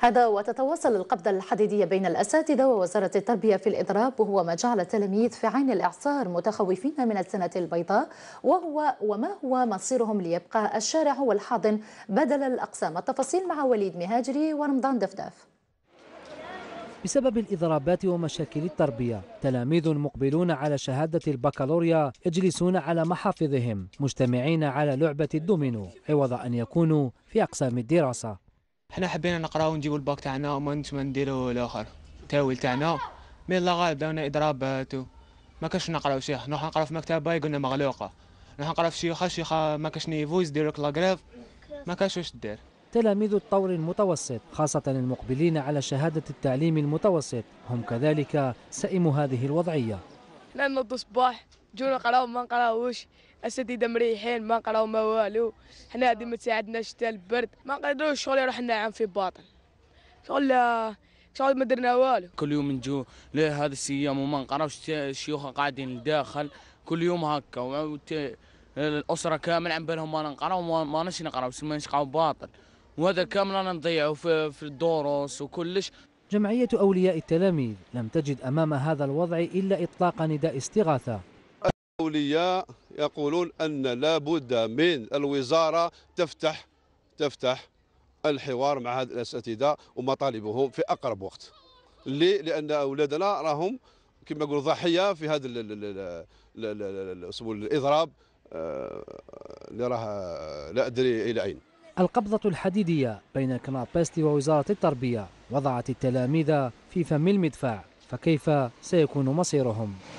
هذا وتتواصل القبضة الحديدية بين الأساتذة ووزارة التربية في الإضراب وهو ما جعل التلاميذ في عين الإعصار متخوفين من السنة البيضاء وهو وما هو مصيرهم ليبقى الشارع هو الحاضن بدل الأقسام التفاصيل مع وليد مهاجري ورمضان دفداف بسبب الإضرابات ومشاكل التربية تلاميذ مقبلون على شهادة البكالوريا يجلسون على محافظهم مجتمعين على لعبة الدومينو عوض أن يكونوا في أقسام الدراسة حنا حبينا نقراو ونجيبو الباك تاعنا وما نتوما نديرو الاخر التاويل تاعنا مي الله غالب داونا اضرابات ما كاش نقراو شيخ نروح نقرا في مكتبه يقولنا مغلوقه نروح نقرا في شيخه شيخه ما كاش نيفو يديروا لك لاغراف ما كاش واش دير تلاميذ الطور المتوسط خاصة المقبلين على شهادة التعليم المتوسط هم كذلك سئموا هذه الوضعية لا نوضوا الصباح، جو نقراو ما نقراوش اساتذه مريحين ما قراو ما والو حنا هادي ما تساعدناش حتى البرد ما نقدروش شغل يروح عام في باطن شغل شغل ما درنا والو كل يوم نجو لهذا السيام وما نقراوش الشيوخ قاعدين لداخل كل يوم هكا الاسره كامل عم بالهم ما نقراو ما نش نقراو ما نشقاو باطل وهذا كامل أنا نضيعه في, في الدروس وكلش جمعية أولياء التلاميذ لم تجد أمام هذا الوضع إلا إطلاق نداء استغاثة أولياء يقولون أن لابد من الوزارة تفتح تفتح الحوار مع هذه الأساتذة ومطالبهم في أقرب وقت لي لأن أولادنا راهم كما يقولوا ضحية في هذا الإضراب آه، اللي راه آه، لا أدري إلى أين القبضة الحديدية بين كنابيستي ووزارة التربية وضعت التلاميذ في فم المدفع فكيف سيكون مصيرهم؟